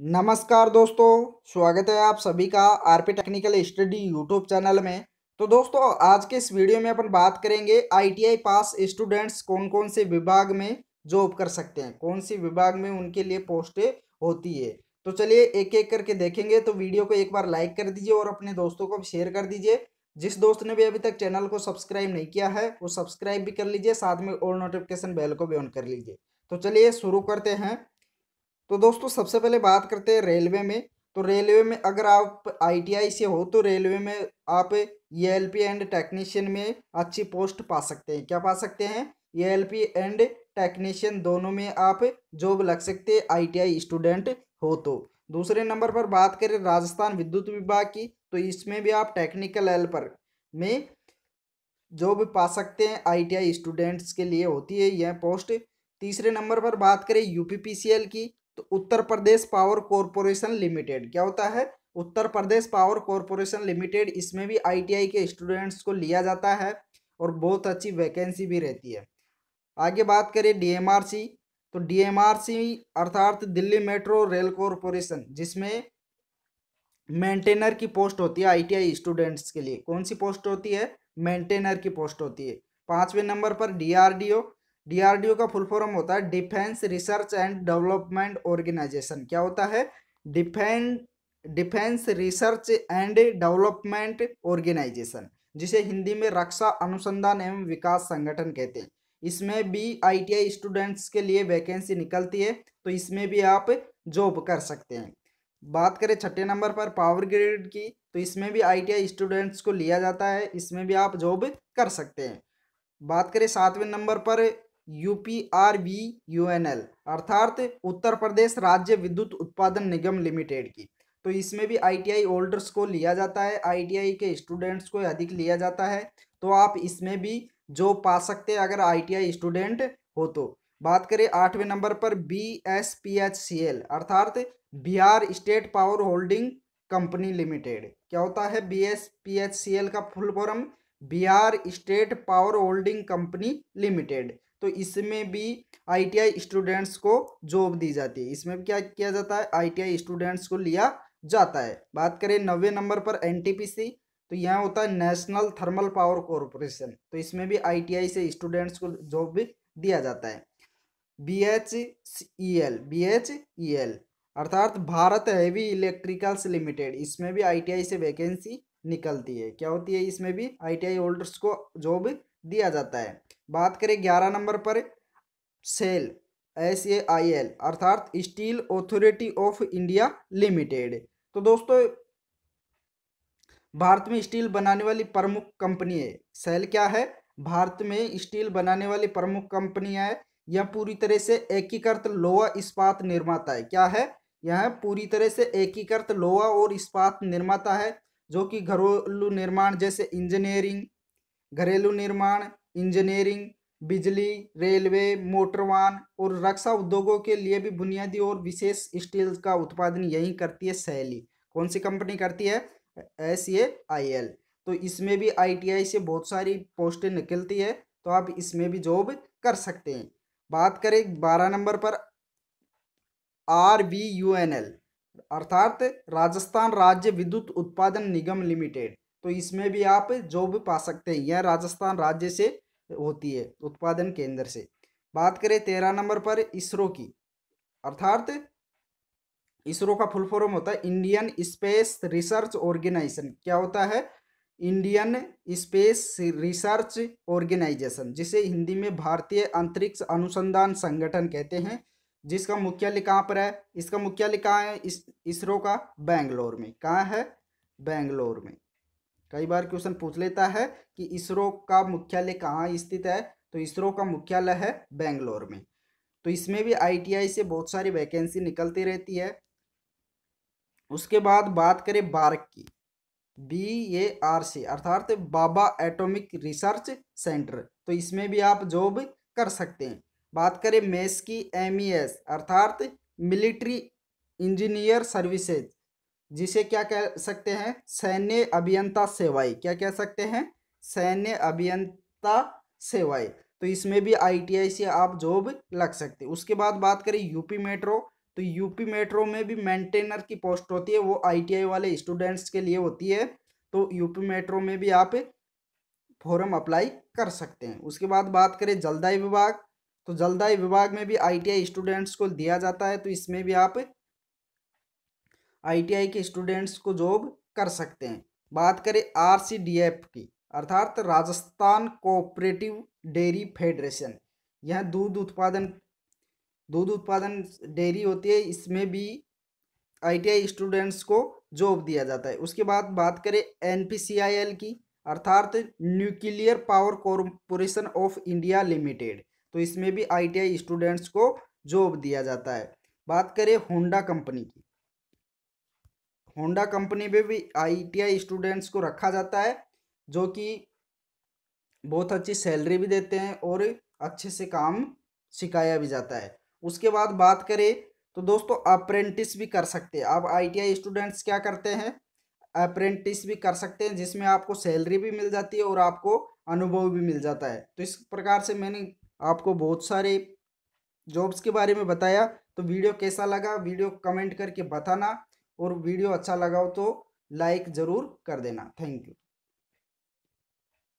नमस्कार दोस्तों स्वागत है आप सभी का RP technical study YouTube channel में तो दोस्तों आज के इस वीडियो में अपन बात करेंगे आईटीआई पास स्टूडेंट्स कौन कौन से विभाग में जॉब कर सकते हैं कौन सी विभाग में उनके लिए पोस्टें होती है तो चलिए एक एक करके देखेंगे तो वीडियो को एक बार लाइक कर दीजिए और अपने दोस्तों को शेयर कर दीजिए जिस दोस्त ने भी अभी तक चैनल को सब्सक्राइब नहीं किया है वो सब्सक्राइब भी कर लीजिए साथ में और नोटिफिकेशन बेल को भी ऑन कर लीजिए तो चलिए शुरू करते हैं तो दोस्तों सबसे पहले बात करते हैं रेलवे में तो रेलवे में अगर आप आईटीआई से हो तो रेलवे में आप ई एंड टेक्नीशियन में अच्छी पोस्ट पा सकते हैं क्या पा सकते हैं ई एंड टेक्नीशियन दोनों में आप जॉब लग सकते हैं आईटीआई स्टूडेंट हो तो दूसरे नंबर पर बात करें राजस्थान विद्युत विभाग की तो इसमें भी आप टेक्निकल हेल्पर में जॉब पा सकते हैं आई स्टूडेंट्स के लिए होती है यह पोस्ट तीसरे नंबर पर बात करें यू की तो Uttar Pradesh power corporation limited क्या होता है Uttar Pradesh power corporation limited इसमें भी आईटीआई के स्टूडेंट्स को लिया जाता है और बहुत अच्छी वैकेंसी भी रहती है आगे बात करें डीएमआरसी तो डीएमआरसी अर्थात दिल्ली मेट्रो रेल कॉरपोरेशन जिसमें मेंटेनर की पोस्ट होती है आईटीआई स्टूडेंट्स के लिए कौन सी पोस्ट होती है मेंटेनर की पोस्ट होती है पाँचवें नंबर पर डी डीआरडीओ का फुल फॉर्म होता है defence research and development organisation क्या होता है defence defence research and development organisation जिसे हिंदी में रक्षा अनुसंधान एवं विकास संगठन कहते हैं इसमें भी आईटीआई स्टूडेंट्स के लिए वैकेंसी निकलती है तो इसमें भी आप जॉब कर सकते हैं बात करें छठे नंबर पर पावर ग्रेड की तो इसमें भी आईटीआई स्टूडेंट्स को लिया जाता है इसमें भी आप जॉब कर सकते हैं बात करें सातवें नंबर पर U P R V U N L अर्थात उत्तर प्रदेश राज्य विद्युत उत्पादन निगम लिमिटेड की तो इसमें भी आईटीआई होल्डर्स को लिया जाता है आईटीआई के स्टूडेंट्स को अधिक लिया जाता है तो आप इसमें भी जो पा सकते हैं अगर आईटीआई स्टूडेंट हो तो बात करें आठवें नंबर पर B S P H C L अर्थात Bihar state power holding company limited क्या होता है B S P H C L का full form Bihar state power holding company limited तो इसमें भी आईटीआई स्टूडेंट्स को जॉब दी जाती है इसमें क्या किया जाता है आईटीआई स्टूडेंट्स को लिया जाता है बात करें नब्बे नंबर पर एनटीपीसी तो यहाँ होता है नेशनल थर्मल पावर कॉरपोरेशन तो इसमें भी आईटीआई से स्टूडेंट्स को जॉब भी दिया जाता है B H E L B H E L अर्थात भारत हैवी इलेक्ट्रिकल्स लिमिटेड इसमें भी आई से वैकेंसी निकलती है क्या होती है इसमें भी आई होल्डर्स को जॉब दिया जाता है बात करें ग्यारह नंबर पर SAIL S A I L अर्थात steel authority of India limited तो दोस्तों भारत में स्टील बनाने वाली प्रमुख कंपनी है सेल क्या है भारत में स्टील बनाने वाली प्रमुख कंपनी है यह पूरी तरह से एकीकृत लोहा इस्पात निर्माता है क्या है यह पूरी तरह से एकीकृत लोहा और इस्पात निर्माता है जो कि घरेलू निर्माण जैसे इंजीनियरिंग घरेलू निर्माण इंजीनियरिंग बिजली रेलवे मोटरवान और रक्षा उद्योगों के लिए भी बुनियादी और विशेष स्टील का उत्पादन यही करती है सैली कौन सी कंपनी करती है एस ए आई एल तो इसमें भी आईटीआई से बहुत सारी पोस्टें निकलती है तो आप इसमें भी जॉब कर सकते हैं बात करें बारह नंबर पर R B U N L अर्थात राजस्थान राज्य विद्युत उत्पादन निगम लिमिटेड तो इसमें भी आप जॉब पा सकते हैं यह राजस्थान राज्य से होती है उत्पादन केंद्र से बात करें तेरह नंबर पर इसरो की अर्थात इसरो का फुल फॉर्म होता है इंडियन स्पेस रिसर्च ऑर्गेनाइजेशन क्या होता है इंडियन स्पेस रिसर्च ऑर्गेनाइजेशन जिसे हिंदी में भारतीय अंतरिक्ष अनुसंधान संगठन कहते हैं जिसका मुख्यालय कहाँ पर है इसका मुख्यालय कहाँ है इस इसरो का बेंगलोर में कहाँ है बेंगलोर में कई बार क्वेश्चन पूछ लेता है कि इसरो का मुख्यालय कहाँ स्थित है तो इसरो का मुख्यालय है बेंगलोर में तो इसमें भी आईटीआई से बहुत सारी वैकेंसी निकलती रहती है उसके बाद बात करें बार्क की बी ए आर सी अर्थात बाबा एटॉमिक रिसर्च सेंटर तो इसमें भी आप जॉब कर सकते हैं बात करें मेस की एम ई एस अर्थात मिलिट्री इंजीनियर सर्विसेज जिसे क्या कह सकते हैं सैन्य अभियंता सेवाएं क्या कह सकते हैं सैन्य अभियंता सेवाएं तो इसमें भी आईटीआई से आप जॉब लग सकते उसके बाद बात करें यूपी मेट्रो तो यूपी मेट्रो में भी मेंटेनर की पोस्ट होती है वो आईटीआई वाले स्टूडेंट्स के लिए होती है तो यूपी मेट्रो में भी आप फॉर्म अप्लाई कर सकते हैं उसके बाद बात करें जलदाई विभाग तो जलदाई विभाग में भी आईटीआई स्टूडेंट्स को दिया जाता है तो इसमें भी आप आईटीआई के स्टूडेंट्स को जॉब कर सकते हैं बात करें आरसीडीएफ की अर्थात राजस्थान कोऑपरेटिव डेयरी फेडरेशन यह दूध उत्पादन दूध उत्पादन डेयरी होती है इसमें भी आईटीआई स्टूडेंट्स को जॉब दिया जाता है उसके बाद बात करें एन की अर्थात nuclear power corporation of India limited तो इसमें भी आईटीआई स्टूडेंट्स को जॉब दिया जाता है बात करें होंडा कंपनी की होंडा कंपनी में भी आईटीआई स्टूडेंट्स को रखा जाता है जो कि बहुत अच्छी सैलरी भी देते हैं और अच्छे से काम सिखाया भी जाता है उसके बाद बात करें तो दोस्तों अप्रेंटिस भी कर सकते हैं आप आईटीआई स्टूडेंट्स क्या करते हैं अप्रेंटिस भी कर सकते हैं जिसमें आपको सैलरी भी मिल जाती है और आपको अनुभव भी मिल जाता है तो इस प्रकार से मैंने आपको बहुत सारे जॉब्स के बारे में बताया तो वीडियो कैसा लगा वीडियो कमेंट करके बताना और वीडियो अच्छा लगा हो तो लाइक ज़रूर कर देना थैंक यू